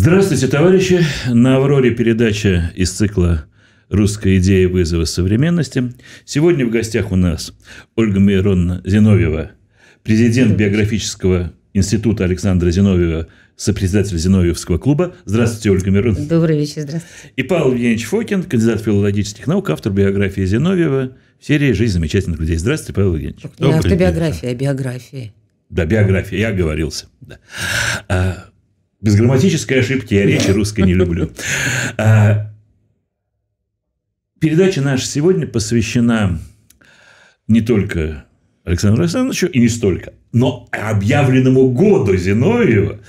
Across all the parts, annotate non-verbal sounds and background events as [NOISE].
Здравствуйте, товарищи! На «Авроре» передача из цикла «Русская идея вызова современности». Сегодня в гостях у нас Ольга Мироновна Зиновьева, президент биографического института Александра Зиновьева, сопредседатель Зиновьевского клуба. Здравствуйте, Ольга Мироновна. Добрый вечер, здравствуйте. И Павел Евгеньевич Фокин, кандидат филологических наук, автор биографии Зиновьева в серии «Жизнь замечательных людей». Здравствуйте, Павел Евгеньевич. Не автобиография, а биография. Да, биография, я оговорился. Да. А, без грамматической ошибки я речи русской не люблю. А, передача наша сегодня посвящена не только Александру Александровичу и не столько, но объявленному году Зиновьева,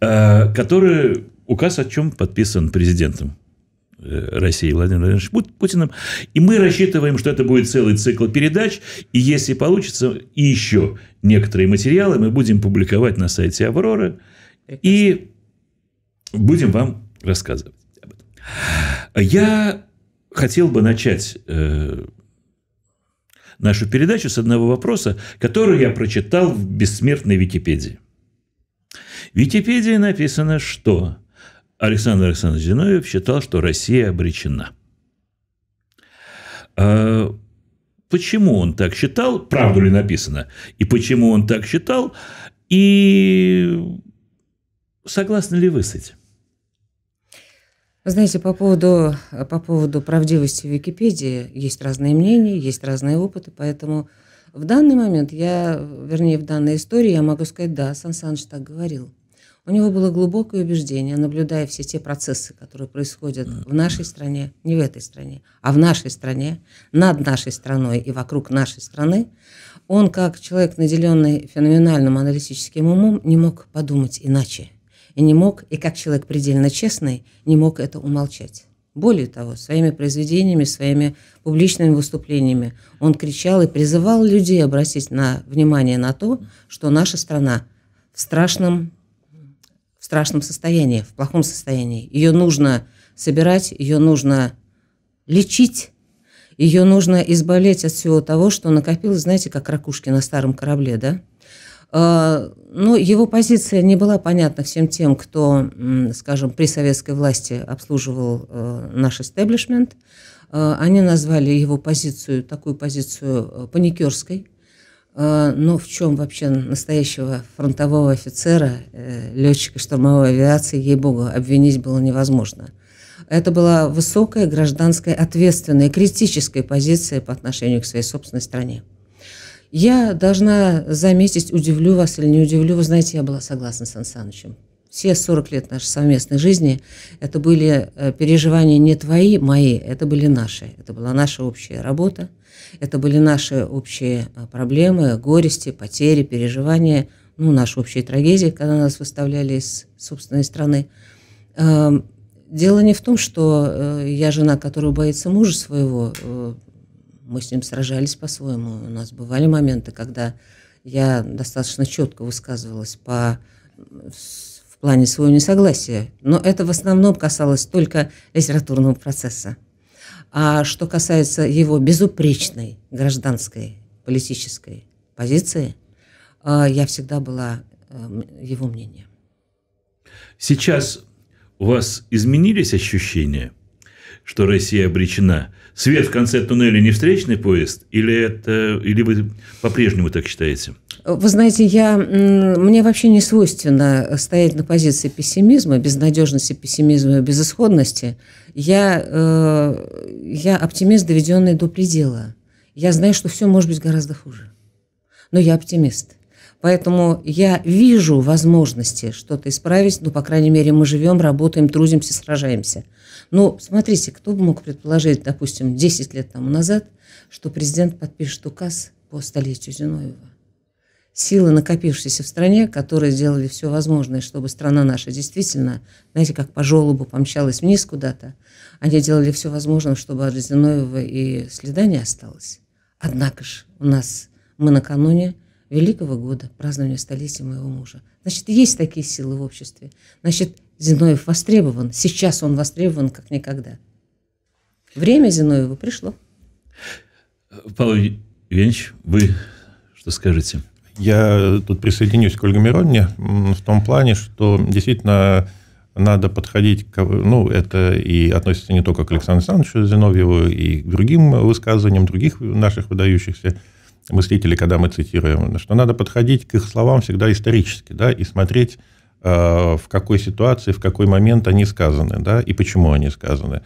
а, который указ о чем подписан президентом э, России Владимиром Владимировичем Путиным. И мы рассчитываем, что это будет целый цикл передач. И если получится, и еще некоторые материалы мы будем публиковать на сайте Авроры – и будем вам рассказывать об этом. Я хотел бы начать э, нашу передачу с одного вопроса, который я прочитал в бессмертной Википедии. В Википедии написано, что Александр Александрович Зиновьев считал, что Россия обречена. А почему он так считал? Правду ли написано? И почему он так считал? И Согласны ли вы с этим? Знаете, по поводу, по поводу правдивости Википедии есть разные мнения, есть разные опыты, поэтому в данный момент я, вернее, в данной истории я могу сказать, да, Сан Саныч так говорил. У него было глубокое убеждение, наблюдая все те процессы, которые происходят в нашей стране, не в этой стране, а в нашей стране, над нашей страной и вокруг нашей страны, он, как человек, наделенный феноменальным аналитическим умом, не мог подумать иначе и не мог, и как человек предельно честный, не мог это умолчать. Более того, своими произведениями, своими публичными выступлениями он кричал и призывал людей обратить на внимание на то, что наша страна в страшном, в страшном состоянии, в плохом состоянии. Ее нужно собирать, ее нужно лечить, ее нужно избавлять от всего того, что накопилось, знаете, как ракушки на старом корабле, да? А, но ну, его позиция не была понятна всем тем, кто, скажем, при советской власти обслуживал э, наш истеблишмент. А, они назвали его позицию, такую позицию э, паникерской. А, но в чем вообще настоящего фронтового офицера, э, летчика штурмовой авиации, ей-богу, обвинить было невозможно. Это была высокая гражданская ответственная, критическая позиция по отношению к своей собственной стране. Я должна заметить, удивлю вас или не удивлю, вы знаете, я была согласна с Ансановичем. Все 40 лет нашей совместной жизни это были э, переживания не твои, мои, это были наши. Это была наша общая работа, это были наши общие э, проблемы, горести, потери, переживания, ну, наши общие трагедии, когда нас выставляли из собственной страны. Эм, дело не в том, что э, я жена, которая боится мужа своего, мы с ним сражались по-своему. У нас бывали моменты, когда я достаточно четко высказывалась по, в плане своего несогласия. Но это в основном касалось только литературного процесса. А что касается его безупречной гражданской политической позиции, э, я всегда была э, его мнением. Сейчас у вас изменились ощущения, что Россия обречена свет в конце туннеля не встречный поезд, или это, или вы по-прежнему так считаете? Вы знаете, я, мне вообще не свойственно стоять на позиции пессимизма, безнадежности пессимизма и безысходности. Я, э, я оптимист, доведенный до предела. Я знаю, что все может быть гораздо хуже. Но я оптимист. Поэтому я вижу возможности что-то исправить, ну, по крайней мере, мы живем, работаем, трудимся, сражаемся – но ну, смотрите, кто бы мог предположить, допустим, 10 лет тому назад, что президент подпишет указ по столетию Зиновьева. Силы, накопившиеся в стране, которые сделали все возможное, чтобы страна наша действительно, знаете, как по желобу помчалась вниз куда-то, они делали все возможное, чтобы от Зиновьева и следа не осталось. Однако же у нас мы накануне великого года празднования столетия моего мужа. Значит, есть такие силы в обществе. Значит, Зиновьев востребован. Сейчас он востребован как никогда. Время Зиновьева пришло. Павел Евгеньевич, вы что скажете? Я тут присоединюсь к Ольге Миронне в том плане, что действительно надо подходить, к, ну, это и относится не только к Александру Александровичу Зиновьеву, и к другим высказываниям других наших выдающихся мыслителей, когда мы цитируем, что надо подходить к их словам всегда исторически, да, и смотреть Э, в какой ситуации, в какой момент они сказаны, да, и почему они сказаны.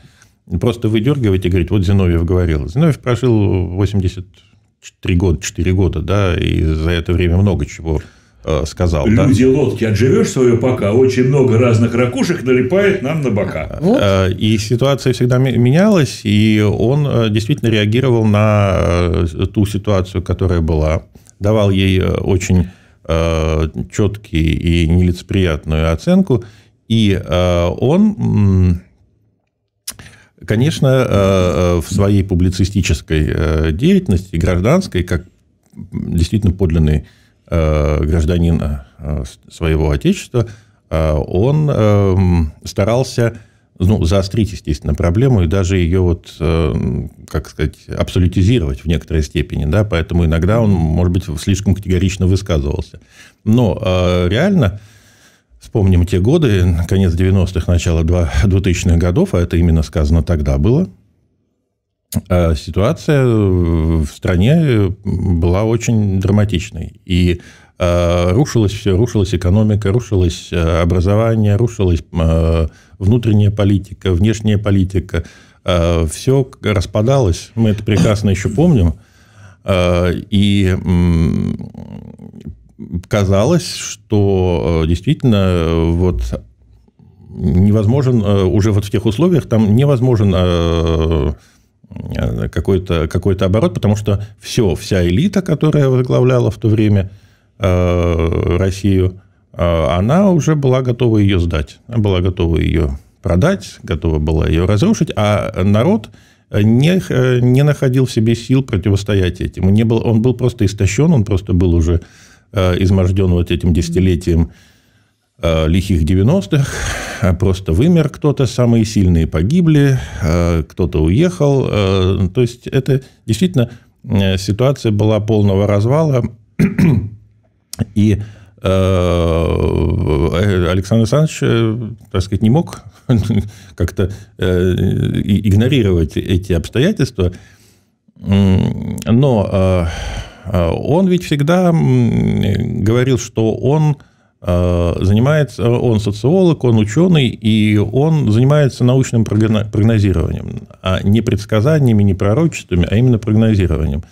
Просто выдергивать и говорить, вот Зиновьев говорил. Зиновьев прожил 83 года, 4 года, да, и за это время много чего э, сказал. Люди да? лодки, отживешь свое пока, очень много разных ракушек налипает нам на бока. Э, и ситуация всегда менялась, и он действительно реагировал на ту ситуацию, которая была, давал ей очень Э, четкий и нелицеприятную оценку. И э, он, конечно, э, в своей публицистической деятельности, гражданской, как действительно подлинный гражданин своего отечества, он старался ну, заострить, естественно, проблему и даже ее, вот, э, как сказать, абсолютизировать в некоторой степени. Да? Поэтому иногда он, может быть, слишком категорично высказывался. Но э, реально, вспомним те годы, конец 90-х, начало 2000-х [LAUGHS] годов, а это именно сказано тогда было, э, ситуация в стране была очень драматичной. И Э, рушилась, рушилась экономика, рушилось э, образование, рушилась э, внутренняя политика, внешняя политика. Все распадалось, мы это прекрасно еще помним. И казалось, что действительно вот невозможен уже вот в тех условиях там невозможен какой-то какой оборот, потому что все, вся элита, которая возглавляла в то время – Э, Россию, э, она уже была готова ее сдать, была готова ее продать, готова была ее разрушить, а народ не, э, не находил в себе сил противостоять этим. Не был, он был просто истощен, он просто был уже изможден вот этим десятилетием лихих 90-х, а просто вымер кто-то, самые сильные погибли, кто-то уехал. То есть, это действительно ситуация была полного развала, и э, Александр Александрович, э, так сказать, не мог [LAUGHS] как-то э, игнорировать эти обстоятельства, но он ведь всегда говорил, что он занимается, он социолог, он ученый, и он занимается научным прогнозированием, а не предсказаниями, не пророчествами, а именно прогнозированием.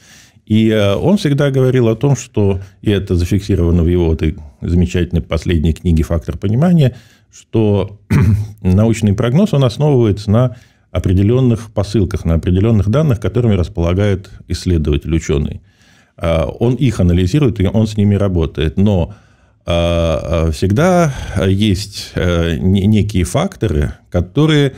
И э, он всегда говорил о том, что, и это зафиксировано в его этой замечательной последней книге «Фактор понимания», что [CLEARS THROAT] научный прогноз, он основывается на определенных посылках, на определенных данных, которыми располагает исследователь, ученый. А, он их анализирует, и он с ними работает. Но а, а, всегда есть э, некие факторы, которые,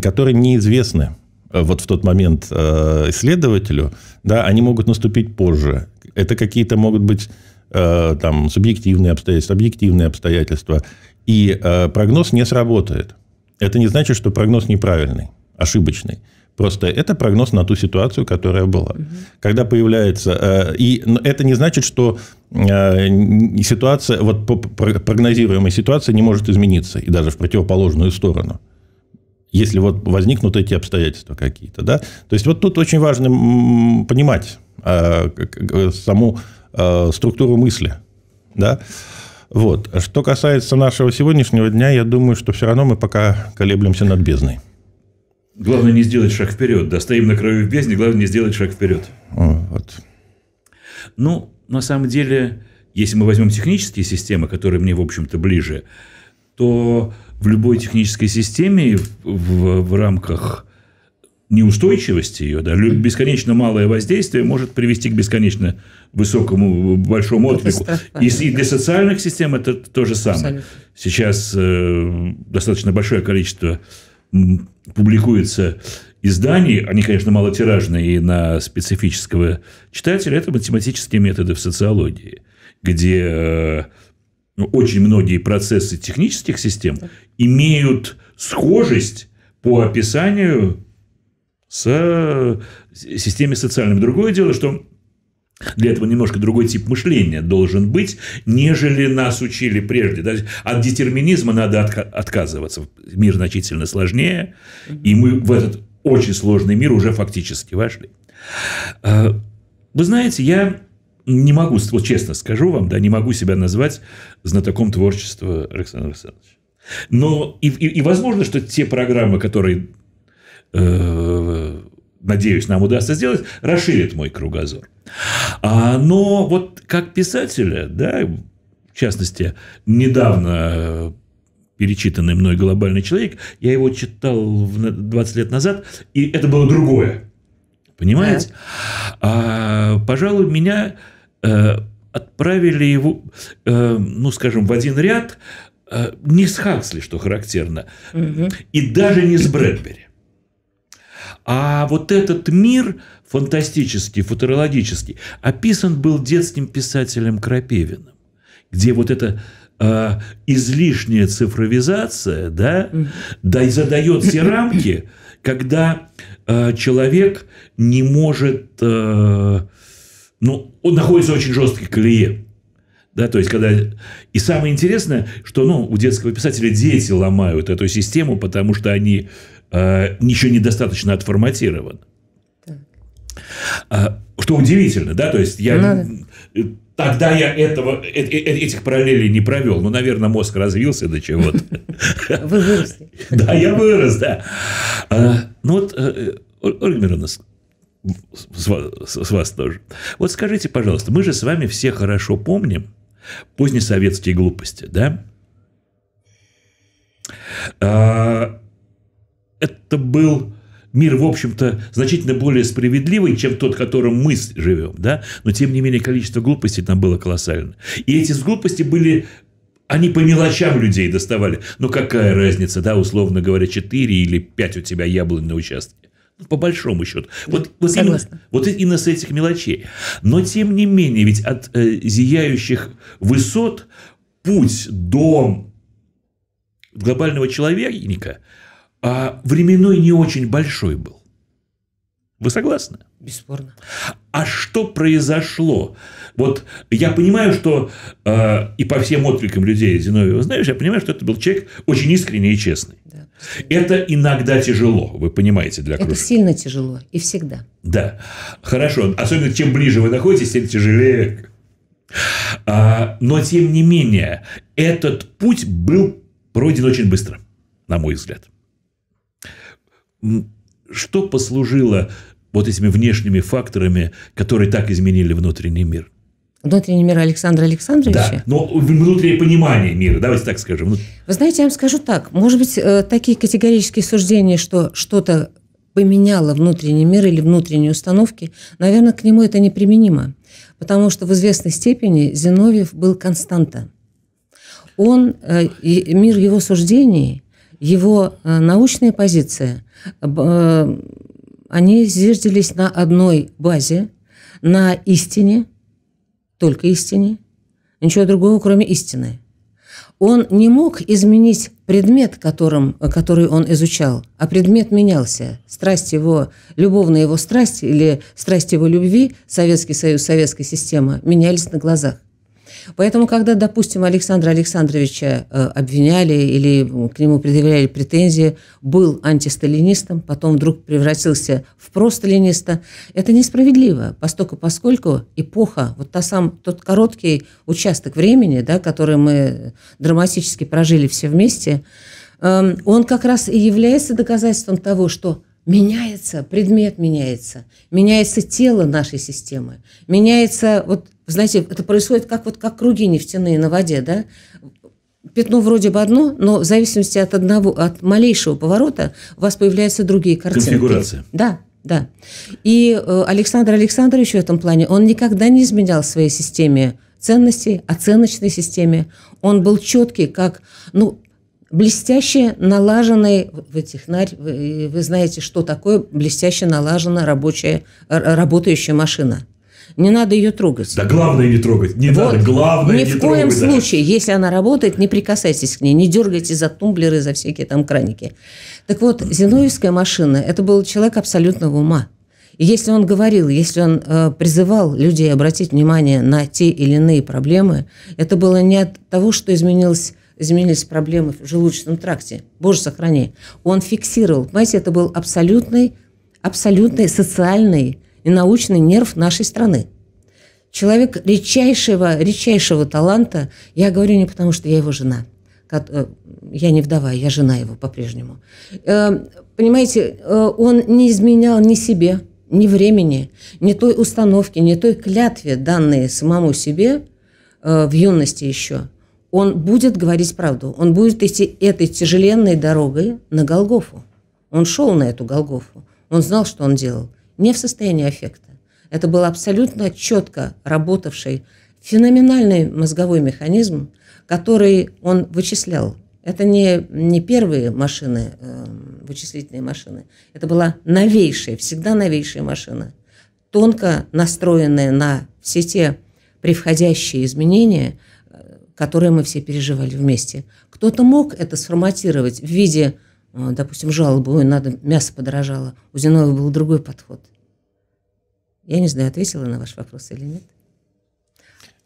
которые неизвестны Э, вот в тот момент э, исследователю, да, они могут наступить позже. Это какие-то могут быть э, там субъективные обстоятельства, объективные обстоятельства. И прогноз не сработает. Это не значит, что прогноз неправильный, ошибочный. Просто это прогноз на ту ситуацию, которая была. Угу. Когда появляется... И это не значит, что ситуация, вот прогнозируемая ситуация не может измениться, и даже в противоположную сторону если вот возникнут эти обстоятельства какие-то. Да? То есть, вот тут очень важно понимать а, саму а, структуру мысли. Да? Вот. А что касается нашего сегодняшнего дня, я думаю, что все равно мы пока колеблемся над бездной. Главное не сделать шаг вперед. Да, стоим на краю бездны. главное не сделать шаг вперед. Вот. Ну, на самом деле, если мы возьмем технические системы, которые мне, в общем-то, ближе, то в любой технической системе в, в, в рамках неустойчивости ее, да, бесконечно малое воздействие может привести к бесконечно высокому большому отклику. И, и для социальных систем это то же самое. Абсолютно. Сейчас э, достаточно большое количество публикуется изданий, они, конечно, малотиражные и на специфического читателя, это математические методы в социологии, где э, ну, очень многие процессы технических систем имеют схожесть по описанию с системой социальной. Другое дело, что для этого немножко другой тип мышления должен быть, нежели нас учили прежде. От детерминизма надо отказываться. Мир значительно сложнее, и мы в этот очень сложный мир уже фактически вошли. А, вы знаете, я не могу, вот честно скажу вам, да, не могу себя назвать знатоком творчества Александра Александровича. Но и, и, и возможно, что те программы, которые, э, надеюсь, нам удастся сделать, расширят мой кругозор. А, но вот как писателя, да, в частности, недавно э, перечитанный мной «Глобальный человек», я его читал 20 лет назад, и это было другое. Понимаете? А, пожалуй, меня э, отправили его, э, ну, скажем, в один ряд а, не с Хаксли, что характерно, и даже не с Брэдбери. А вот этот мир фантастический, футурологический, описан был детским писателем Крапивиным, где вот эта э, излишняя цифровизация, да, да и задает все рамки, когда э, человек не может, э, ну, он находится в очень жесткой колее. Да, то есть, когда... И самое интересное, что ну, у детского писателя дети ломают эту систему, потому что они э, ничего недостаточно отформатированы. А, что удивительно, да, то есть я Надо. Ну, тогда я этого э, э, э, этих параллелей не провел, но, наверное, мозг развился до чего-то. [LAUGHS] выросли. Да, я вырос, да. А, ну вот, э, э, Ольга Мироновна, с вас тоже. Вот скажите, пожалуйста, мы же с вами все хорошо помним, Позднесоветские глупости, да? А, это был мир, в общем-то, значительно более справедливый, чем тот, в котором мы живем, да? Но, тем не менее, количество глупостей там было колоссально. И эти глупости были они по мелочам людей доставали. Ну, какая разница, да, условно говоря, 4 или 5 у тебя яблонь на участке по большому счету. Вот, ну, вот, именно, вот именно с этих мелочей. Но тем не менее, ведь от э, зияющих высот путь до глобального человека а, временной не очень большой был. Вы согласны? Бесспорно. А что произошло? Вот я понимаю, что э, и по всем откликам людей Зиновьева, знаешь, я понимаю, что это был человек очень искренний и честный. Да, это иногда тяжело, вы понимаете, для окружения. Это сильно тяжело и всегда. Да, хорошо. Особенно чем ближе вы находитесь, тем тяжелее. А, но тем не менее, этот путь был пройден очень быстро, на мой взгляд. Что послужило вот этими внешними факторами, которые так изменили внутренний мир. Внутренний мир Александра Александровича? Да, но внутреннее понимание мира, давайте так скажем. Ну, Вы знаете, я вам скажу так. Может быть, э, такие категорические суждения, что что-то поменяло внутренний мир или внутренние установки, наверное, к нему это неприменимо. Потому что в известной степени Зиновьев был константа. Он, э, мир его суждений, его э, научная позиция они зиждились на одной базе, на истине, только истине, ничего другого, кроме истины. Он не мог изменить предмет, которым, который он изучал, а предмет менялся. Страсть его, любовная его страсть или страсть его любви, Советский Союз, советская система, менялись на глазах. Поэтому, когда, допустим, Александра Александровича э, обвиняли или к нему предъявляли претензии, был антисталинистом, потом вдруг превратился в просталиниста, это несправедливо, постольку поскольку эпоха, вот та сам, тот короткий участок времени, да, который мы драматически прожили все вместе, эм, он как раз и является доказательством того, что меняется, предмет меняется, меняется тело нашей системы, меняется вот знаете, это происходит как, вот, как круги нефтяные на воде, да? Пятно вроде бы одно, но в зависимости от одного, от малейшего поворота у вас появляются другие картинки. Конфигурация. Да, да. И э, Александр Александрович в этом плане, он никогда не изменял своей системе ценностей, оценочной системе. Он был четкий, как, ну, блестяще налаженный, в технарь, вы, вы знаете, что такое блестяще налажена рабочая, работающая машина – не надо ее трогать. Да главное не трогать. Не вот. надо, главное Ни не трогать. Ни в коем случае, если она работает, не прикасайтесь к ней, не дергайте за тумблеры, за всякие там краники. Так вот, Зиновьевская машина – это был человек абсолютного ума. И если он говорил, если он э, призывал людей обратить внимание на те или иные проблемы, это было не от того, что изменилось изменились проблемы в желудочном тракте. Боже, сохрани. Он фиксировал. Понимаете, это был абсолютный, абсолютный социальный и научный нерв нашей страны. Человек редчайшего, редчайшего таланта, я говорю не потому, что я его жена. Э, я не вдова, я жена его по-прежнему. Э, понимаете, э, он не изменял ни себе, ни времени, ни той установке, ни той клятве, данной самому себе в юности еще. Он будет говорить правду, он будет идти этой тяжеленной дорогой на Голгофу. Он шел на эту Голгофу, он знал, что он делал – не в состоянии аффекта. Это был абсолютно четко работавший феноменальный мозговой механизм, который он вычислял. Это не, не первые машины, э, вычислительные машины. Это была новейшая, всегда новейшая машина, тонко настроенная на все те превходящие изменения, э, которые мы все переживали вместе. Кто-то мог это сформатировать в виде а, допустим, жалобу, ой, надо, мясо подорожало. У Зиновой был другой подход. Я не знаю, ответила на ваш вопрос или нет.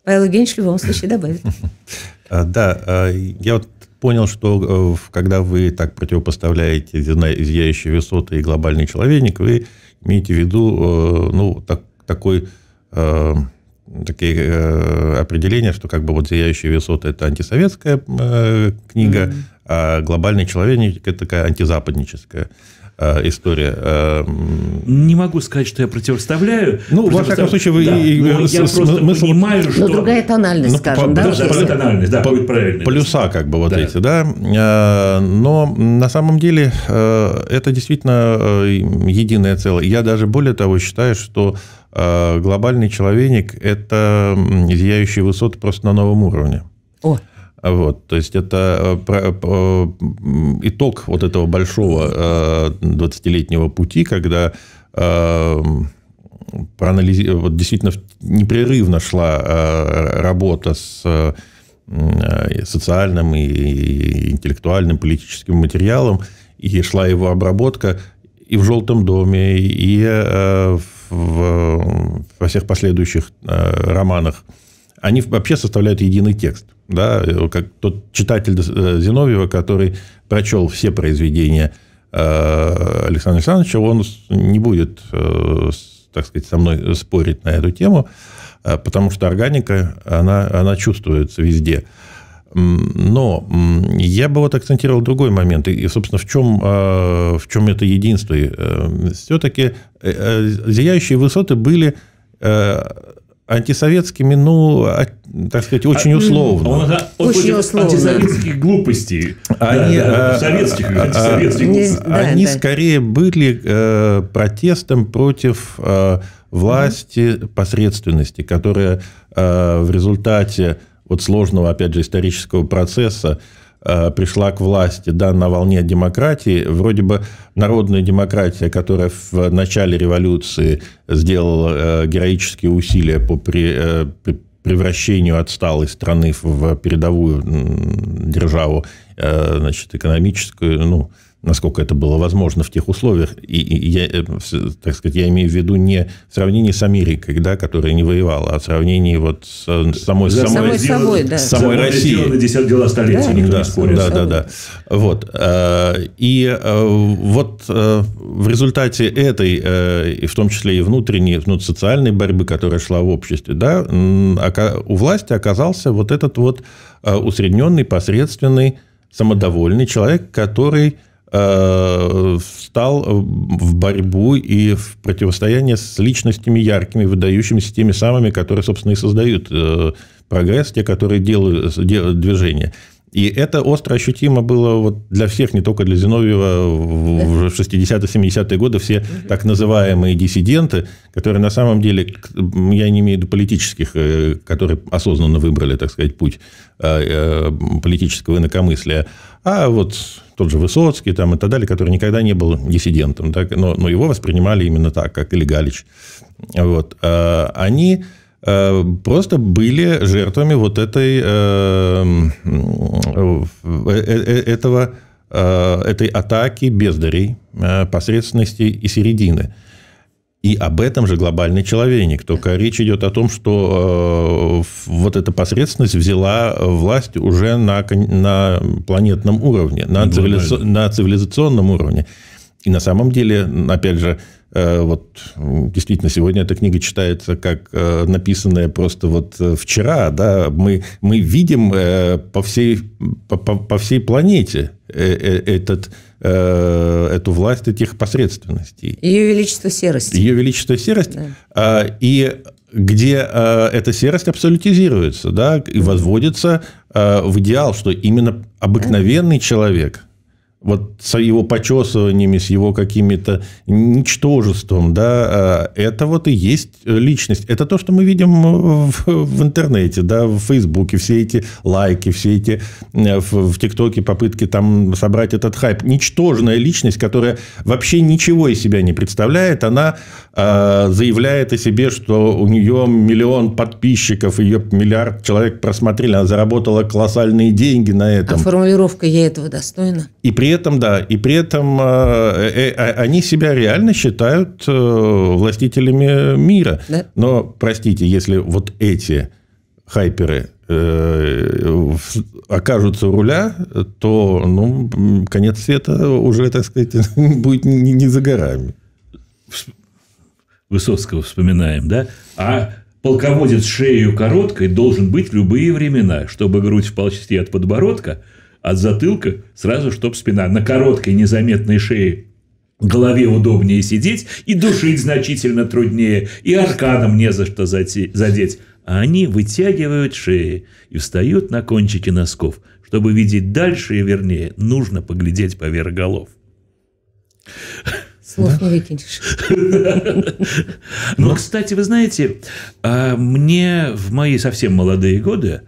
Павел Евгеньевич в любом случае добавит. [LAUGHS] А, да, а, я вот понял, что э, когда вы так противопоставляете изъяющие высоты и глобальный человек, вы имеете в виду э, ну, так, такой э, такие э, определения, что как бы вот «Зияющие высоты» — это антисоветская э, книга, а глобальный человек – это такая антизападническая а, история. А, Не могу сказать, что я противоставляю. Ну, во всяком случае, вы... Да. И, но я просто смысл... понимаю, что... Но другая тональность, ну, скажем, по, да? Да, другая тональность, да, по, будет правильно. Плюса как бы вот да. эти, да. А, но на самом деле это действительно единое целое. Я даже более того считаю, что глобальный человек – это зияющий высот просто на новом уровне. О. Вот, то есть это э, итог вот этого большого 20-летнего э, пути, когда э, проанализ... вот действительно непрерывно шла работа с социальным и интеллектуальным политическим материалом, и шла его обработка и в «Желтом доме», и в, во всех последующих романах. Они вообще составляют единый текст да, как тот читатель э, Зиновьева, который прочел все произведения э, Александра Александровича, он не будет, э, так сказать, со мной спорить на эту тему, потому что органика, она, она чувствуется везде. Но я бы вот акцентировал другой момент. И, собственно, в чем, в чем это единство? Все-таки зияющие высоты были антисоветскими, ну, а, так сказать, очень а, условно. Он, очень условно. Антисоветских глупостей. Они, да, а, советских, антисоветских они, глупостей. Они да, скорее да. были э, протестом против э, власти угу. посредственности, которая э, в результате вот сложного, опять же, исторического процесса Э, пришла к власти, да, на волне демократии. Вроде бы народная демократия, которая в начале революции сделала э, героические усилия по э, при, превращению отсталой страны в передовую державу, значит, экономическую, ну, насколько это было возможно в тех условиях. И, и я, э, так сказать, я имею в виду не в сравнении с Америкой, да, которая не воевала, а в сравнении вот с э, самой, За самой, самой, собой, да. с самой Россией. Десят дела столетия, да, никто да, не спорит. Да, да, да. Вот. Э, и вот в результате этой, и в том числе и внутренней, ну, социальной борьбы, которая шла в обществе, да, у власти оказался вот этот вот усредненный, посредственный, самодовольный человек, который Э, встал в борьбу и в противостояние с личностями яркими, выдающимися теми самыми, которые, собственно, и создают э, прогресс, те, которые делают движение. И это остро ощутимо было вот для всех, не только для Зиновьева. В 60-70-е годы все так называемые диссиденты, которые на самом деле, я не имею в виду политических, э, которые осознанно выбрали, так сказать, путь э, э, политического инакомыслия, а вот тот же Высоцкий там, и так далее, который никогда не был диссидентом, так, но, но его воспринимали именно так, как или Вот. А они Э, просто были жертвами вот этой, э, э, этого, этой атаки бездарей, посредственности и середины. И об этом же глобальный человек. Только речь идет о том, что э, вот эта посредственность взяла власть уже на, на планетном уровне, на, цивилиза, на цивилизационном уровне. И на самом деле, опять же, Э, вот действительно, сегодня эта книга читается как э, написанная просто вот э, вчера, да, мы, мы видим по всей, по, по всей планете этот, эту власть этих посредственностей. Ее величество серость. Ее величество серость. Да. А, и где эта серость абсолютизируется, да, и возводится в идеал, что именно обыкновенный человек вот с его почесываниями, с его какими-то ничтожеством, да, а, это вот и есть личность. Это то, что мы видим в, в интернете, да, в Фейсбуке, все эти лайки, все эти э, в, в ТикТоке попытки там собрать этот хайп. Ничтожная личность, которая вообще ничего из себя не представляет, она э, заявляет о себе, что у нее миллион подписчиков, ее миллиард человек просмотрели, она заработала колоссальные деньги на этом. А формулировка ей этого достойна»? И при этом, да, и при этом э, э, э, а, они себя реально считают властителями мира. Да. Но, простите, если вот эти хайперы окажутся у руля, то ну, конец света уже, так сказать, [LAUGHS] будет не, не за горами. Высоцкого вспоминаем, да? А полководец шею короткой должен быть в любые времена, чтобы грудь в полчасти от подбородка – от затылка сразу чтоб спина. На короткой незаметной шее голове удобнее сидеть, и душить значительно труднее, и арканом не за что задеть. А они вытягивают шеи и встают на кончики носков. Чтобы видеть дальше и вернее, нужно поглядеть поверх голов. Слов да? не выкинешь. [LAUGHS] Но, ну, кстати, вы знаете, а, мне в мои совсем молодые годы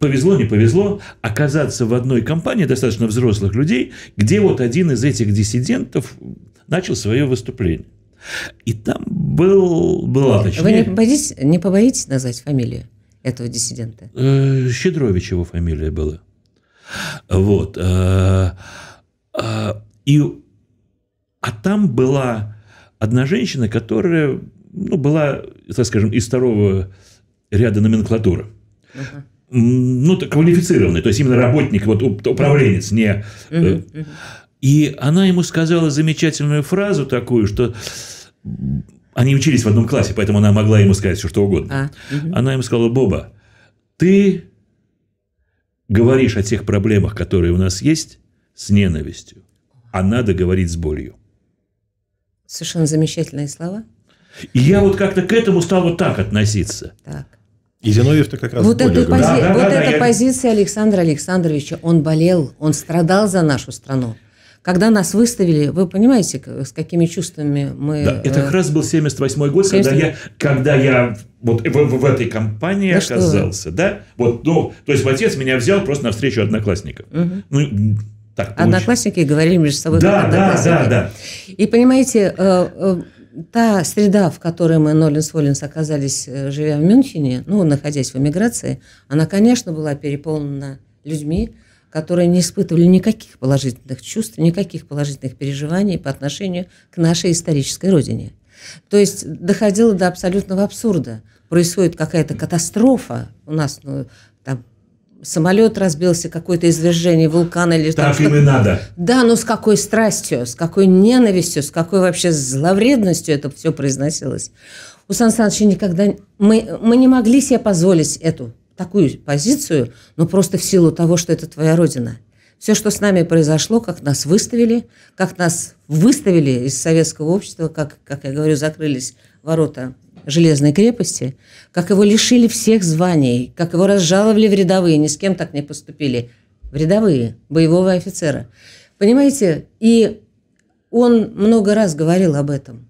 повезло, не повезло, оказаться в одной компании достаточно взрослых людей, где вот один из этих диссидентов начал свое выступление. И там был, была, точнее... Вы не побоитесь, не побоитесь назвать фамилию этого диссидента? Э, Щедрович его фамилия была. Вот. Э, э, и, а там была одна женщина, которая ну, была, так скажем, из второго ряда номенклатуры. Uh-huh ну, квалифицированный, то есть именно работник, вот управленец, не... Э, и она ему сказала замечательную фразу такую, что они учились в одном классе, поэтому она могла ему сказать все что угодно. А, угу. Она ему сказала, Боба, ты говоришь о тех проблемах, которые у нас есть, с ненавистью, а надо говорить с болью. Совершенно замечательные слова. И я вот как-то к этому стал вот так относиться. Так. И Зиновьев-то как раз вот более пози... да, да, Вот да, эта да, позиция я... Александра Александровича, он болел, он страдал за нашу страну. Когда нас выставили, вы понимаете, с какими чувствами мы... Да, это э, как раз был 78 год, 70... когда я, когда я вот в, в, в этой компании да оказался, да? Вот, ну, то есть, отец меня взял просто на встречу одноклассников. Угу. Ну, так Одноклассники говорили между собой. Да, да, да, да. И понимаете, э, э, та среда, в которой мы, Ноллинс Воллинс, оказались, э, живя в Мюнхене, ну, находясь в эмиграции, она, конечно, была переполнена людьми, которые не испытывали никаких положительных чувств, никаких положительных переживаний по отношению к нашей исторической родине. То есть доходило до абсолютного абсурда. Происходит какая-то катастрофа у нас, ну, там, самолет разбился, какое-то извержение вулкана или так там, им и надо. Да, но с какой страстью, с какой ненавистью, с какой вообще зловредностью это все произносилось. У Сан Саныча никогда мы мы не могли себе позволить эту такую позицию, но просто в силу того, что это твоя родина. Все, что с нами произошло, как нас выставили, как нас выставили из советского общества, как, как я говорю, закрылись ворота Железной крепости, как его лишили всех званий, как его разжаловали в рядовые, ни с кем так не поступили, в рядовые, боевого офицера. Понимаете, и он много раз говорил об этом.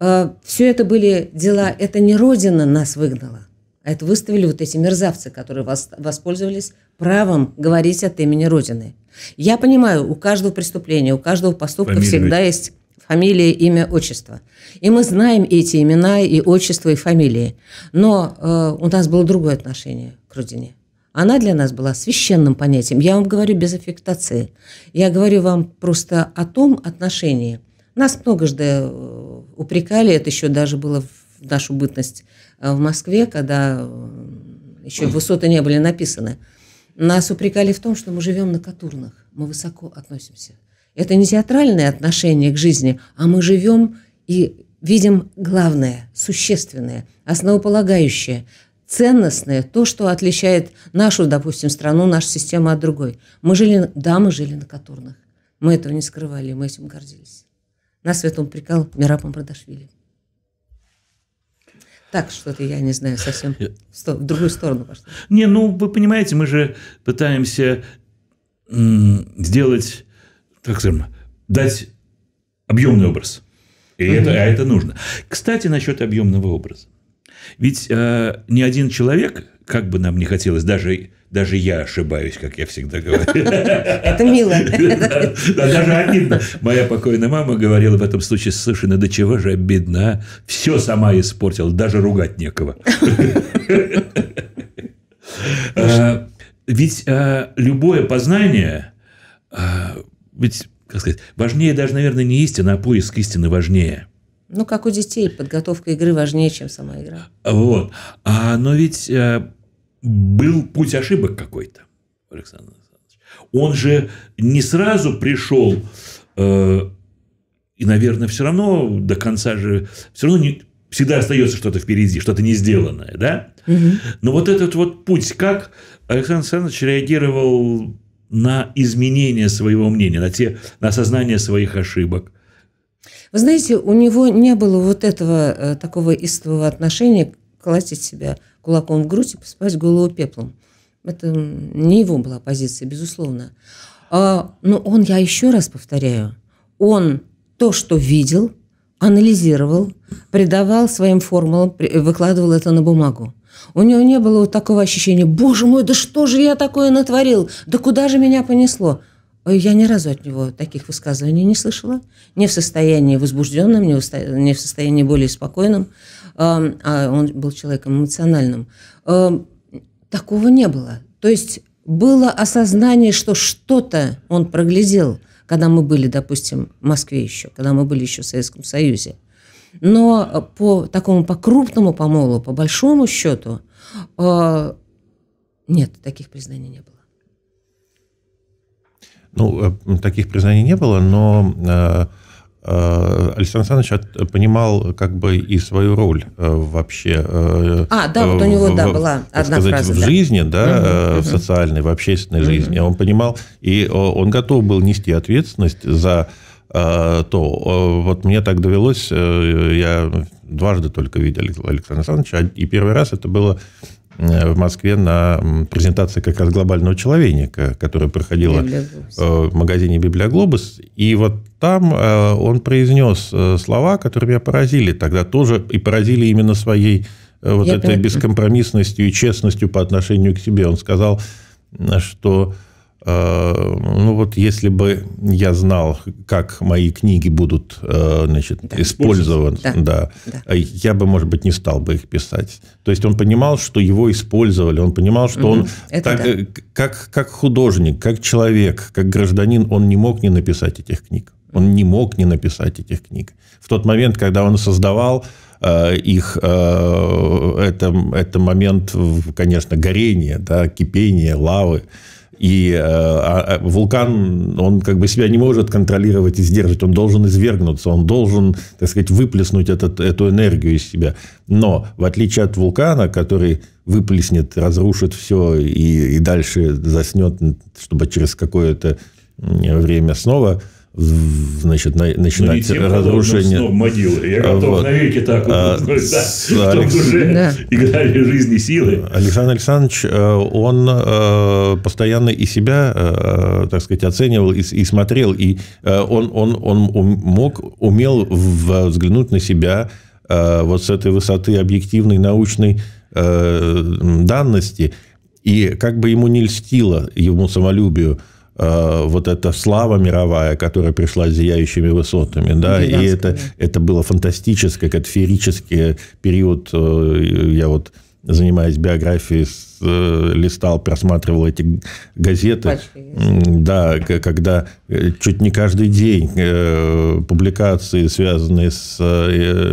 А, Все это были дела, это не Родина нас выгнала, а это выставили вот эти мерзавцы, которые воспользовались правом говорить от имени Родины. Я понимаю, у каждого преступления, у каждого поступка Фамилия всегда есть фамилия, имя, отчество. И мы знаем эти имена и отчество, и фамилии. Но э, у нас было другое отношение к родине. Она для нас была священным понятием. Я вам говорю без аффектации. Я говорю вам просто о том отношении. Нас многожды э, упрекали, это еще даже было в нашу бытность э, в Москве, когда э, еще высоты не были написаны. Нас упрекали в том, что мы живем на Катурнах, мы высоко относимся это не театральное отношение к жизни, а мы живем и видим главное, существенное, основополагающее, ценностное, то, что отличает нашу, допустим, страну, нашу систему от другой. Мы жили, да, мы жили на Катурнах. Мы этого не скрывали, мы этим гордились. Нас в этом прикал Мирапом Продашвили. Так что-то я не знаю совсем в другую сторону пошло. Не, ну вы понимаете, мы же пытаемся сделать так скажем, дать объемный образ. И mm это, а это нужно. Кстати, насчет объемного образа. Ведь э, ни один человек, как бы нам не хотелось, даже, даже я ошибаюсь, как я всегда говорю. [LAUGHS] Это мило. [LAUGHS] Да, даже обидно. Моя покойная мама говорила в этом случае, слушай, ну до чего же обидно, а? Все сама испортила, даже ругать некого. [LAUGHS] Э, ведь э, любое познание э, ведь, как сказать, важнее даже, наверное, не истина, а поиск истины важнее. Ну, как у детей, подготовка игры важнее, чем сама игра. А, вот. А, но ведь а, был путь ошибок какой-то, Александр Александрович. Он же не сразу пришел, э, и, наверное, все равно до конца же, все равно не, всегда остается что-то впереди, что-то не сделанное, да? Угу. Но вот этот вот путь, как Александр Александрович реагировал на изменение своего мнения, на, те, на осознание своих ошибок. Вы знаете, у него не было вот этого э, такого истового отношения колотить себя кулаком в грудь и посыпать голову пеплом. Это не его была позиция, безусловно. А, но он, я еще раз повторяю, он то, что видел, анализировал, придавал своим формулам, выкладывал это на бумагу. У него не было вот такого ощущения, боже мой, да что же я такое натворил, да куда же меня понесло. Я ни разу от него таких высказываний не слышала. Не в состоянии возбужденном, не в состоянии более спокойном. А он был человеком эмоциональным. Такого не было. То есть было осознание, что что-то он проглядел, когда мы были, допустим, в Москве еще, когда мы были еще в Советском Союзе – но э, по такому, по крупному помолу, по большому счету, э, нет, таких признаний не было. Ну, э, таких признаний не было, но Александр Александрович понимал как бы и свою роль вообще. А, да, вот у него, в, да, была одна сказать, фраза. в да. жизни, да, угу, в социальной, в общественной угу. жизни. Он понимал, и он готов был нести ответственность за а, то э, вот мне так довелось, э, я дважды только видел Александра Александровича, а, и первый раз это было э, в Москве на презентации как раз глобального человека, которая проходила в магазине «Библиоглобус». И вот там он произнес слова, которые меня поразили тогда тоже, и поразили именно своей вот Я этой понимаю. бескомпромиссностью и честностью по отношению к себе. Он сказал, что Э, ну вот если бы я знал, как мои книги будут э, значит, да, использованы, да, да, да. Э, я бы, может быть, не стал бы их писать. То есть он понимал, что его использовали, он понимал, что угу. он так, да. как, как художник, как человек, как гражданин, он не мог не написать этих книг. Он не мог не написать этих книг. В тот момент, когда он создавал их это, это момент, конечно, горения, да, кипения, лавы. И э, а, а, вулкан, он как бы себя не может контролировать и сдерживать, он должен извергнуться, он должен, так сказать, выплеснуть этот, эту энергию из себя. Но в отличие от вулкана, который выплеснет, разрушит все и, и дальше заснет, чтобы через какое-то время снова значит, начинать ну, разрушение. Сном могилы. Я а, готов вот. навеки так а, да, чтобы уже да. играли жизни силы. Александр Александрович, э, он э, постоянно и себя, э, так сказать, оценивал и, и смотрел, и он, он, он мог, умел взглянуть на себя вот с этой высоты объективной научной данности, и как бы ему не льстило, ему самолюбию – Э, вот эта слава мировая, которая пришла с зияющими высотами, да, и это, это было фантастическое, как феерический период, э, я вот занимаясь биографией, э, листал, просматривал эти газеты. Большие. Да, когда чуть не каждый день публикации, связанные с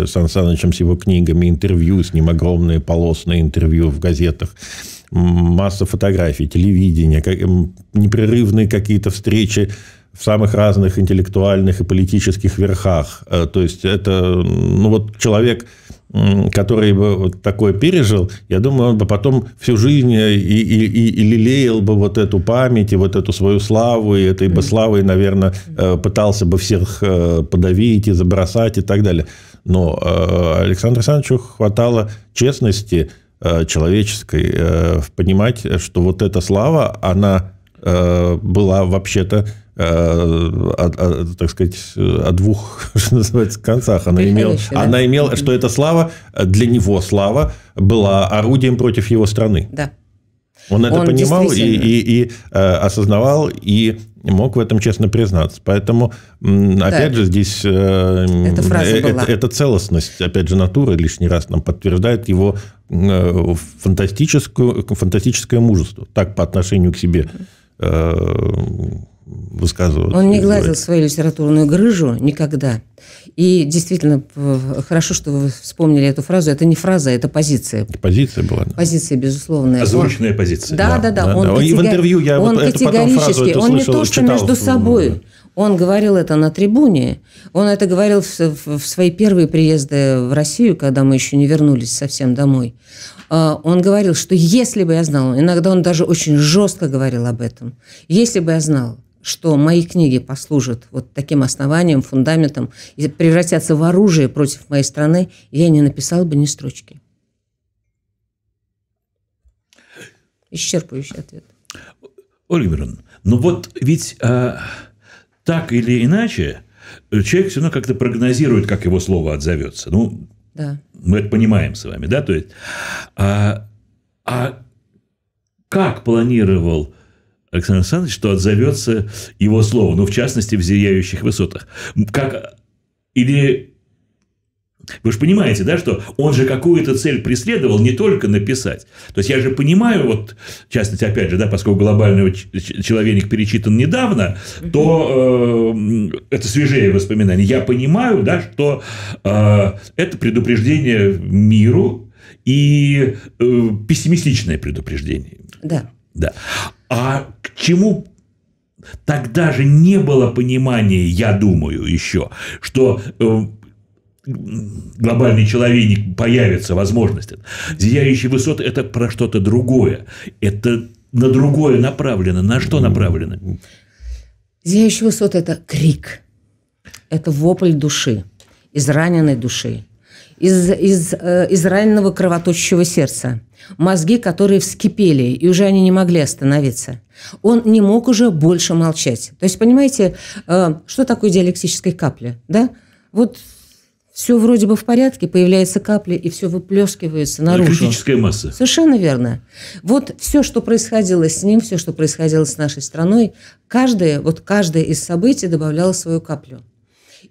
Сан Санычем, с его книгами, интервью, с ним огромные полосные интервью в газетах масса фотографий, телевидение, непрерывные какие-то встречи в самых разных интеллектуальных и политических верхах. Э, то есть, это ну, вот человек, который бы вот такое пережил, я думаю, он бы потом всю жизнь э, и, и, и, и лелеял бы вот эту память, и вот эту свою славу, и этой бы славой, наверное, э, пытался бы всех подавить и забросать и так далее. Но Александру Александровичу хватало честности – Э, человеческой, э, понимать, что вот эта слава, она э, была вообще-то так сказать, о двух, [LAUGHS] что называется, концах. Она имела, да? она имела, что эта слава, для него слава, была орудием против его страны. Да. Он это Он понимал и, и, и осознавал, и мог в этом честно признаться. Поэтому, опять да. же, здесь э, Эта фраза э, целостность, опять же, натуры лишний раз нам подтверждает его э, фантастическую, фантастическое мужество. Так по отношению к себе. Э, высказываться. Он не гладил говорить. свою литературную грыжу никогда. И действительно, хорошо, что вы вспомнили эту фразу. Это не фраза, это позиция. Позиция была. Да. Позиция, безусловно. Озвученная он... позиция. Да, да, да. да, он да. Категор... В интервью я он вот эту потом фразу эту Он не то, что читал, между собой. Он говорил это на трибуне. Он это говорил в, в свои первые приезды в Россию, когда мы еще не вернулись совсем домой. А, он говорил, что если бы я знал, иногда он даже очень жестко говорил об этом, если бы я знал, что мои книги послужат вот таким основанием, фундаментом и превратятся в оружие против моей страны, я не написал бы ни строчки. Исчерпывающий ответ. Ольга Мироновна, ну вот ведь а, так или иначе человек все равно как-то прогнозирует, как его слово отзовется. Ну, да. мы это понимаем с вами, да? То есть, а, а как планировал Александр Александрович, что отзовется его слово, ну, в частности, в «Зияющих высотах». Как... Или вы же понимаете, да, что он же какую-то цель преследовал не только написать. То есть я же понимаю, вот, в частности, опять же, да, поскольку глобальный человек перечитан недавно, то э, это свежее воспоминание. Я понимаю, да, что э, это предупреждение миру и э, пессимистичное предупреждение. Да. Да. А чему тогда же не было понимания, я думаю, еще, что э, глобальный человек появится возможность. Зияющие высоты – это про что-то другое. Это на другое направлено. На что направлено? Зияющие высоты – это крик. Это вопль души, израненной души, из, из, э, израненного кровоточащего сердца – мозги которые вскипели, и уже они не могли остановиться. Он не мог уже больше молчать. То есть, понимаете, э, что такое диалектическая капля? Да? Вот все вроде бы в порядке, появляются капли, и все выплескивается наружу. Критическая масса. Совершенно верно. Вот все, что происходило с ним, все, что происходило с нашей страной, каждое, вот каждое из событий добавляло свою каплю.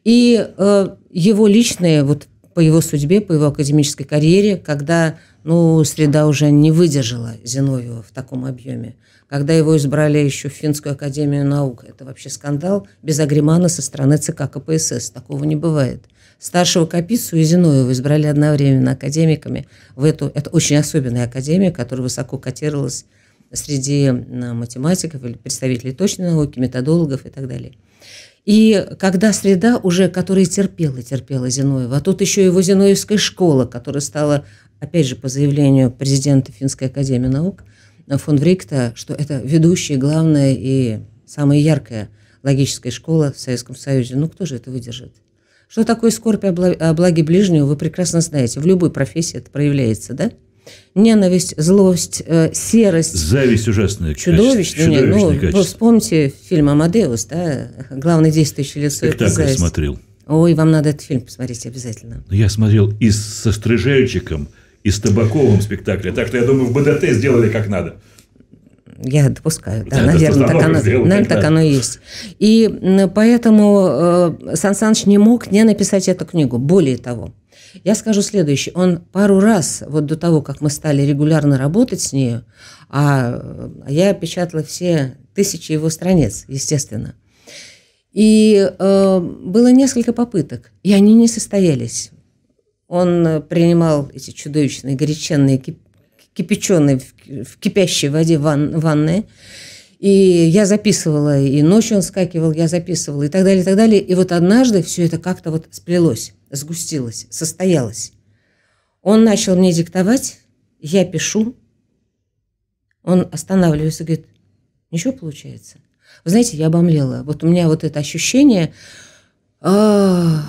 И э, его личное, вот по его судьбе, по его академической карьере, когда ну, среда уже не выдержала Зиновьева в таком объеме. Когда его избрали еще в Финскую академию наук, это вообще скандал без агримана со стороны ЦК КПСС. Такого не бывает. Старшего Капицу и Зиновьева избрали одновременно академиками в эту... Это очень особенная академия, которая высоко котировалась среди э, математиков или представителей точной науки, методологов и так далее. И когда среда уже, которая терпела, терпела Зиноева, а тут еще его Зиноевская школа, которая стала, опять же, по заявлению президента Финской академии наук э, фон Врикта, что это ведущая, главная и самая яркая логическая школа в Советском Союзе. Ну, кто же это выдержит? Что такое скорбь о благе ближнего, вы прекрасно знаете. В любой профессии это проявляется, да? Ненависть, злость, э, серость. Зависть ужасная. Чудовищная. Нет, ну, качество. вспомните фильм «Амадеус», да? Главный действующий лицо – это зависть. смотрел. Ой, вам надо этот фильм посмотреть обязательно. Ну, я смотрел и со Стрижельчиком, и с Табаковым спектакля. Так что, я думаю, в БДТ сделали как надо. Я допускаю, да, да наверное, так оно, сделал, наверное, так оно и есть. И поэтому э, Сан Саныч не мог не написать эту книгу. Более того, я скажу следующее. Он пару раз, вот до того, как мы стали регулярно работать с ней, а, а я печатала все тысячи его страниц, естественно. И э, было несколько попыток, и они не состоялись. Он принимал эти чудовищные, горяченные, кипяченые, в, в кипящей воде ван ванны. И я записывала, и ночью он скакивал, я записывала, и так далее, и так далее. И вот однажды все это как-то вот сплелось сгустилась, состоялась. Он начал мне диктовать, я пишу. Он останавливается и говорит, ничего получается. Вы знаете, я обомлела. Вот у меня вот это ощущение, а,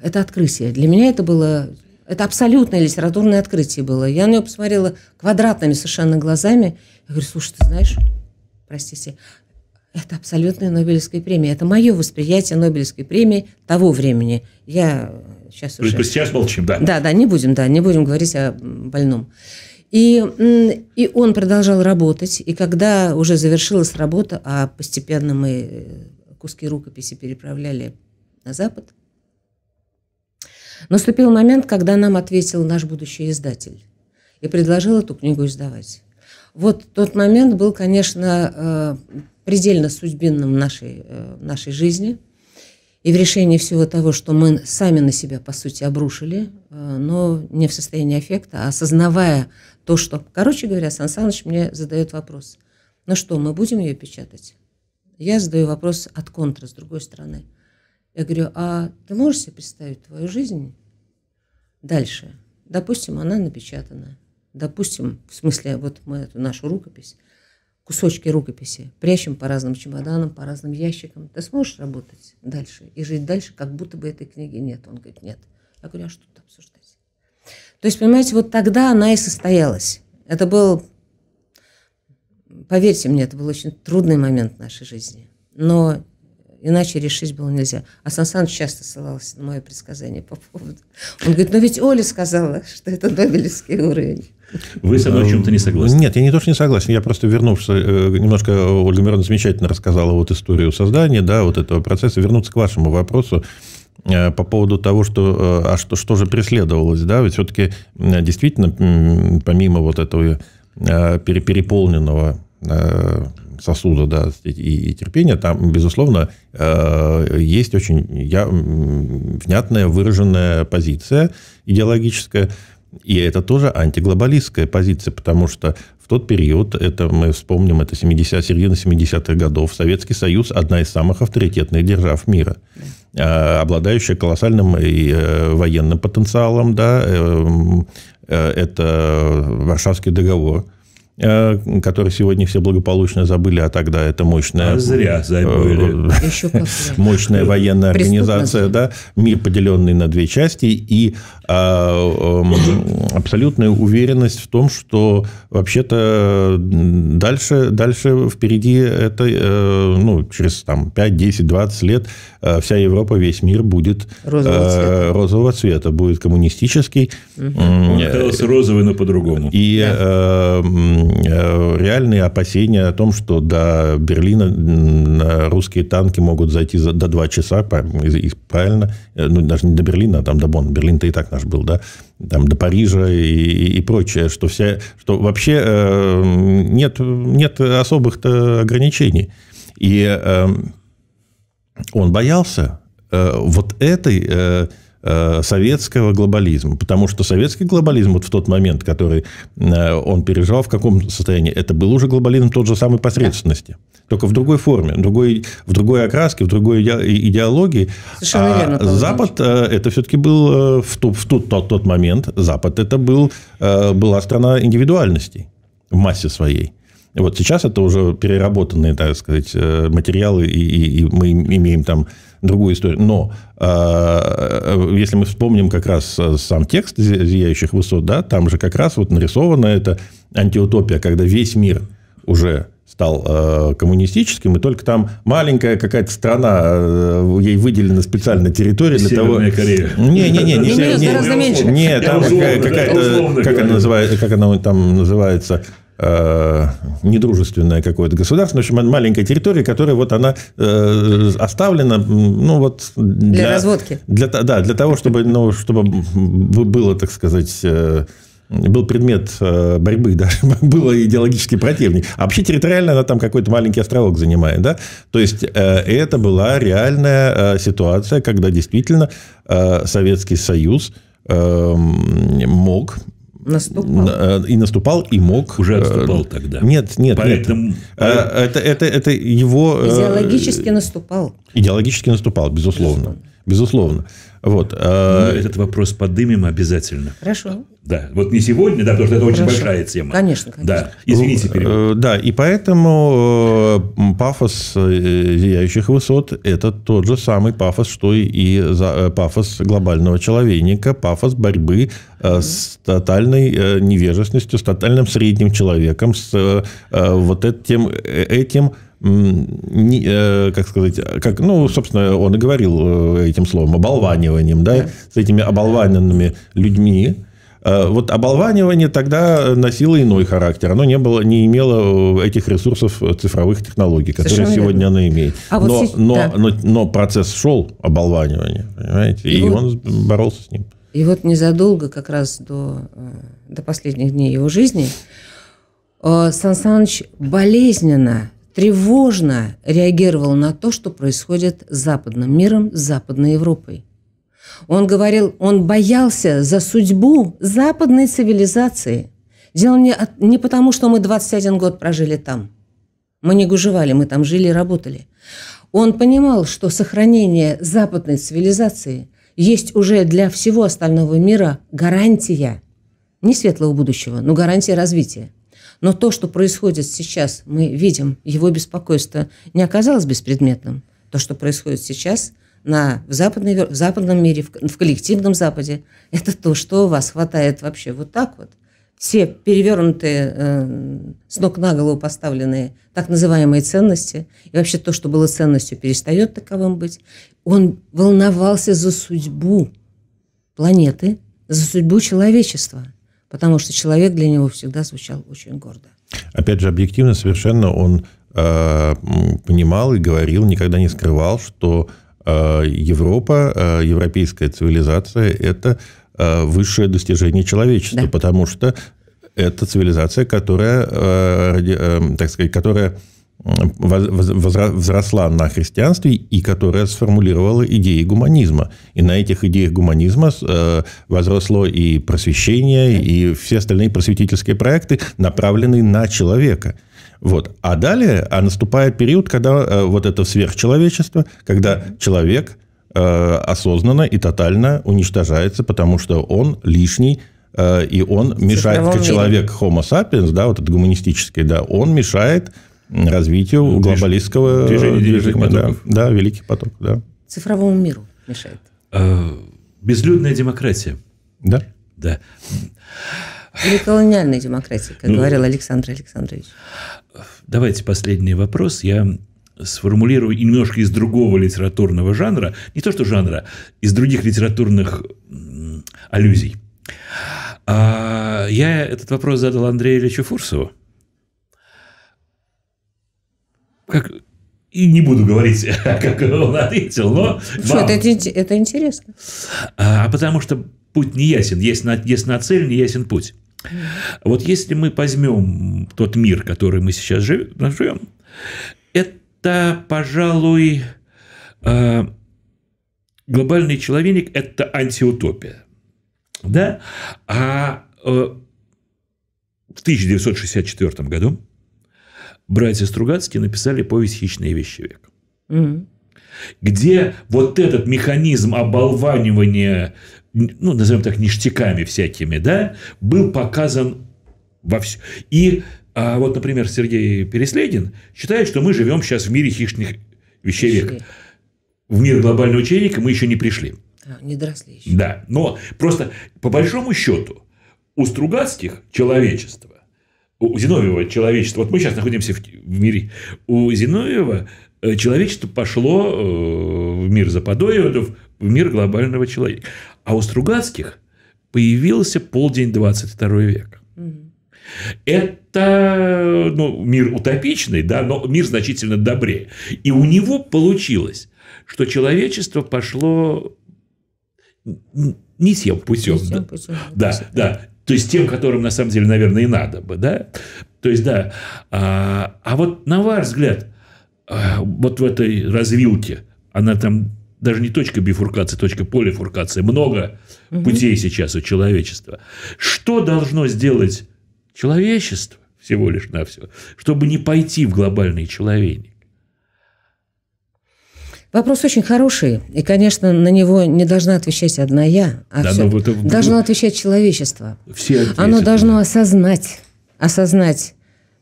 это открытие. Для меня это было, это абсолютное литературное открытие было. Я на него посмотрела квадратными совершенно глазами. Я говорю, слушай, ты знаешь, простите, это абсолютная Нобелевская премия. Это мое восприятие Нобелевской премии того времени. Я сейчас уже... Сейчас молчим, да. Да, да, не будем, да, не будем говорить о больном. И, и он продолжал работать, и когда уже завершилась работа, а постепенно мы э, куски рукописи переправляли на Запад, наступил момент, когда нам ответил наш будущий издатель и предложил эту книгу издавать. Вот тот момент был, конечно, э, предельно судьбинным в нашей, э, в нашей жизни – и в решении всего того, что мы сами на себя, по сути, обрушили, э, но не в состоянии эффекта, а осознавая то, что... Короче говоря, Сан Саныч мне задает вопрос. Ну что, мы будем ее печатать? Я задаю вопрос от контра, с другой стороны. Я говорю, а ты можешь себе представить твою жизнь дальше? Допустим, она напечатана. Допустим, в смысле, вот мы эту нашу рукопись кусочки рукописи, прячем по разным чемоданам, по разным ящикам. Ты сможешь работать дальше и жить дальше, как будто бы этой книги нет? Он говорит, нет. Я говорю, а что тут обсуждать? То есть, понимаете, вот тогда она и состоялась. Это был, поверьте мне, это был очень трудный момент в нашей жизни. Но иначе решить было нельзя. А Сан Саныч часто ссылался на мое предсказание по поводу... Он говорит, но «Ну ведь Оля сказала, что это Нобелевский уровень. Вы со мной в чем-то не согласны? Нет, я не то, что не согласен. Я просто вернувшись, э, немножко Ольга Мироновна замечательно рассказала вот историю создания, да, вот этого процесса. Вернуться к вашему вопросу э, по поводу того, что, э, а что, что же преследовалось, да, ведь все-таки действительно, помимо вот этого переполненного сосуда да, и, и терпения, там, безусловно, есть очень я, внятная выраженная позиция идеологическая, и это тоже антиглобалистская позиция, потому что в тот период, это мы вспомним, это 70, середина 70-х годов, Советский Союз – одна из самых авторитетных держав мира, а, обладающая колоссальным э, и э, военным потенциалом. Да, эм, э, это Варшавский договор – Э, который сегодня все благополучно забыли, а тогда это мощная... А зря э, забыли. Мощная военная организация, да, мир, поделенный на две части, и а, эм, абсолютная уверенность в том, что вообще-то дальше, дальше впереди это, э, ну, через там 5, 10, 20 лет вся Европа, весь мир будет розового цвета, будет коммунистический. Он оказался розовый, но по-другому. И Э, реальные опасения о том, что до Берлина русские танки могут зайти за, до 2 часа, правильно, э, ну, даже не до Берлина, а там до Бонна. Берлин-то и так наш был, да, там до Парижа и, и, и прочее, что, вся, что вообще э, нет, нет особых-то ограничений. И э, он боялся э, вот этой... Э, Э, советского глобализма. Потому что советский глобализм вот в тот момент, который э, он переживал, в каком состоянии? Это был уже глобализм тот же самой посредственности. Только в другой форме, другой, в другой окраске, в другой идеологии. Совершенно а верно, Запад – э, это все-таки был в, ту, в тот, тот, тот момент. Запад – это был, была страна индивидуальностей в массе своей. Вот сейчас это уже переработанные, так сказать, э, материалы, и, и, и мы имеем там другую историю. Но э, э если мы вспомним как раз э, сам текст «Зияющих высот», да, там же как раз вот нарисована эта антиутопия, когда весь мир уже стал э, коммунистическим, и только там маленькая какая-то страна, э, ей выделена специальная территория для того... Корея. Не, не, не, не, ну, не, не, не, не, там какая-то, как она называется, как она там называется, э, недружественное какое-то государство, в общем, маленькая территория, которая вот она э, оставлена, ну вот для, для разводки, для да, для того, чтобы, ну, чтобы было, так сказать. Э, был предмет э, борьбы, даже [LAUGHS] было идеологический противник. А вообще территориально она там какой-то маленький островок занимает. Да? То есть, э, это была реальная э, ситуация, когда действительно Советский Союз эм, мог Наступал. Э, и наступал, и мог. Уже э, отступал тогда. Нет, нет, Поэтому... нет. Э, это, это, это его... Идеологически наступал. Идеологически наступал, безусловно. Безусловно. безусловно. Вот. Мы а, ну, этот вопрос подымем обязательно. Хорошо. Да, вот не сегодня, да, потому что это очень Хорошо. большая тема. Конечно, конечно. Да, извините, э, перевод. Да, и поэтому э, пафос э, зияющих высот – это тот же самый пафос, что и пафос глобального человека, пафос борьбы с тотальной невежественностью, с тотальным средним человеком, с вот этим, этим не, э, как сказать, как, ну, собственно, он и говорил э, этим словом, оболваниванием, да, да. с этими оболваненными людьми. Э, вот оболванивание тогда носило иной характер. Оно не, было, не имело этих ресурсов цифровых технологий, которые Совершенно сегодня верно. оно имеет. А но, вот, но, да. но, но процесс шел оболванивания, понимаете, и, и вот, он боролся с ним. И вот незадолго как раз до, до последних дней его жизни Сан Саныч болезненно тревожно реагировал на то, что происходит с западным миром, с Западной Европой. Он говорил, он боялся за судьбу западной цивилизации. Дело не, от, не потому, что мы 21 год прожили там. Мы не гужевали, мы там жили и работали. Он понимал, что сохранение западной цивилизации есть уже для всего остального мира гарантия не светлого будущего, но гарантия развития. Но то, что происходит сейчас, мы видим, его беспокойство не оказалось беспредметным. То, что происходит сейчас на, в, западной, в западном мире, в, в коллективном Западе, это то, что вас хватает вообще вот так вот. Все перевернутые, э, с ног на голову поставленные так называемые ценности, и вообще то, что было ценностью, перестает таковым быть. Он волновался за судьбу планеты, за судьбу человечества – потому что человек для него всегда звучал очень гордо. Опять же, объективно совершенно он э, понимал и говорил, никогда не скрывал, что э, Европа, э, европейская цивилизация – это э, высшее достижение человечества, да. потому что это цивилизация, которая, э, э, так сказать, которая взросла на христианстве и которая сформулировала идеи гуманизма. И на этих идеях гуманизма э, возросло и просвещение, и все остальные просветительские проекты, направленные на человека. Вот. А далее а наступает период, когда э, вот это сверхчеловечество, когда человек э, осознанно и тотально уничтожается, потому что он лишний, и он мешает, человек Homo sapiens, да, вот этот гуманистический, да, он мешает развитию Движ... глобалистского движения, движения да, да, великий поток, да. Цифровому миру мешает. А, безлюдная демократия. Да. Да. Или колониальная демократия, как ну, говорил Александр Александрович. Давайте последний вопрос. Я сформулирую немножко из другого литературного жанра, не то что жанра, из других литературных аллюзий. А, я этот вопрос задал Андрею Ильичу Фурсову. Как, и не буду говорить, [LAUGHS] как он ответил, но... Что, это, это интересно. А, а, потому что путь не ясен. Есть на, есть на цель, не ясен путь. Вот если мы возьмем тот мир, который мы сейчас живем, это, пожалуй, а, глобальный человек – это антиутопия. Да? А э, в 1964 году братья Стругацкие написали повесть «Хищные вещи век». Угу. Где вот этот механизм оболванивания, ну, назовем так, ништяками всякими, да, был показан во всем. И а вот, например, Сергей Переследин считает, что мы живем сейчас в мире хищных вещей века. В мир глобального чайника мы еще не пришли. А, не доросли еще. Да, но просто по большому счету у Стругацких человечество у Зиновьева человечество, вот мы сейчас находимся в, мире, у Зиновьева э, человечество пошло э, в мир западоидов, в мир глобального человека. А у Стругацких появился полдень 22 века. Это ну, мир утопичный, да, но мир значительно добрее. И у него получилось, что человечество пошло не тем путем. Не тем путем да, да, да. То есть тем, которым на самом деле, наверное, и надо бы, да? То есть, да. А, а вот на ваш взгляд, а, вот в этой развилке, она там даже не точка бифуркации, точка полифуркации, много угу. путей сейчас у человечества. Что должно сделать человечество всего лишь на все, чтобы не пойти в глобальный человейник? Вопрос очень хороший, и, конечно, на него не должна отвечать одна я, а да, все. Ну это... должно отвечать человечество. Все Оно должно осознать, осознать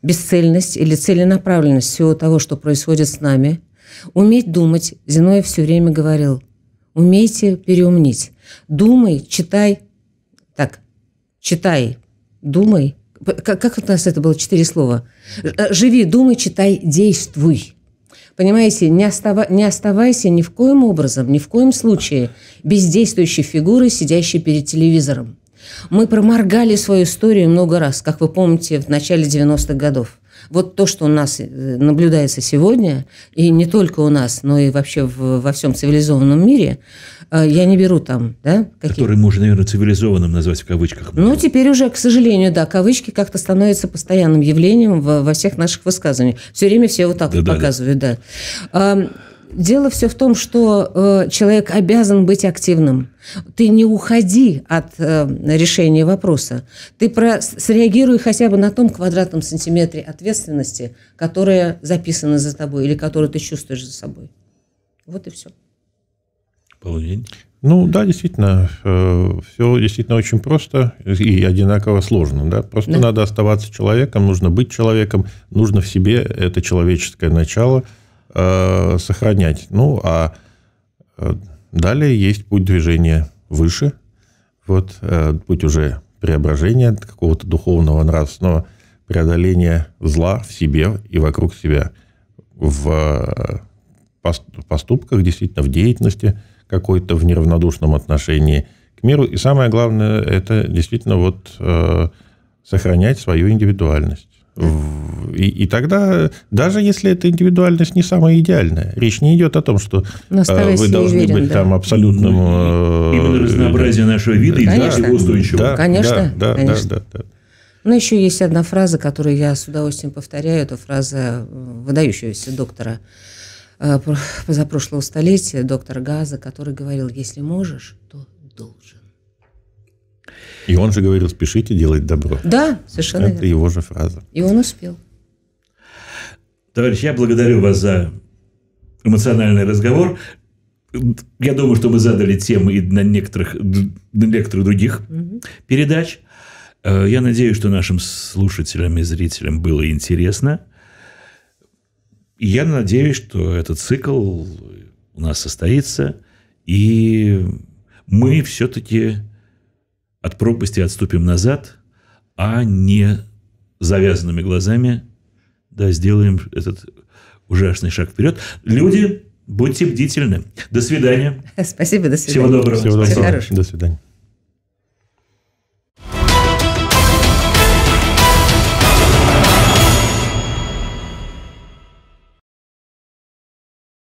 бесцельность или целенаправленность всего того, что происходит с нами, уметь думать. Зиновьев все время говорил, умейте переумнить. Думай, читай, так, читай, думай. Как, как у нас это было четыре слова? «Э, живи, думай, читай, действуй. Понимаете, не, остава, не оставайся ни в коем образом, ни в коем случае бездействующей фигурой, сидящей перед телевизором. Мы проморгали свою историю много раз, как вы помните, в начале 90-х годов вот то, что у нас э, наблюдается сегодня, и не только у нас, но и вообще в, во всем цивилизованном мире, э, я не беру там, да? Какие... Который можно, наверное, цивилизованным назвать в кавычках. Ну, теперь уже, к сожалению, да, кавычки как-то становятся постоянным явлением во, во всех наших высказываниях. Все время все вот так да, вот да, показывают, да. да. Дело все в том, что э, человек обязан быть активным. Ты не уходи от э, решения вопроса. Ты про, среагируй хотя бы на том квадратном сантиметре ответственности, которая записана за тобой или которую ты чувствуешь за собой. Вот и все. Полудень. Ну да, действительно, э, все действительно очень просто и одинаково сложно. Да? Просто да. надо оставаться человеком, нужно быть человеком, нужно в себе это человеческое начало – Э, сохранять. Ну, а э, далее есть путь движения выше, вот э, путь уже преображения какого-то духовного нравственного преодоления зла в себе и вокруг себя, в поступках, действительно, в деятельности какой-то, в неравнодушном отношении к миру. И самое главное, это действительно вот э, сохранять свою индивидуальность. И, и тогда, даже если эта индивидуальность не самая идеальная, речь не идет о том, что Наставясь э, вы должны уверен, быть да. там абсолютным... Ну, именно разнообразие нашего вида конечно. и для устойчивого. Да, конечно. Да, да, конечно. Да, да, да. Ну, Но еще есть одна фраза, которую я с удовольствием повторяю. Это фраза э, выдающегося доктора позапрошлого столетия, доктора Газа, который говорил, если можешь, то и он же говорил, спешите делать добро. Да, совершенно Это верно. его же фраза. И он успел. Товарищ, я благодарю вас за эмоциональный разговор. Я думаю, что мы задали темы и на некоторых, на некоторых других угу. передач. Э, я надеюсь, что нашим слушателям и зрителям было интересно. Я надеюсь, что этот цикл у нас состоится, и мы все-таки от пропасти отступим назад, а не завязанными глазами да, сделаем этот ужасный шаг вперед. Люди, будьте бдительны. До свидания. [LAUGHS] Спасибо, до свидания. Всего доброго. Всего доброго. До свидания. До свидания.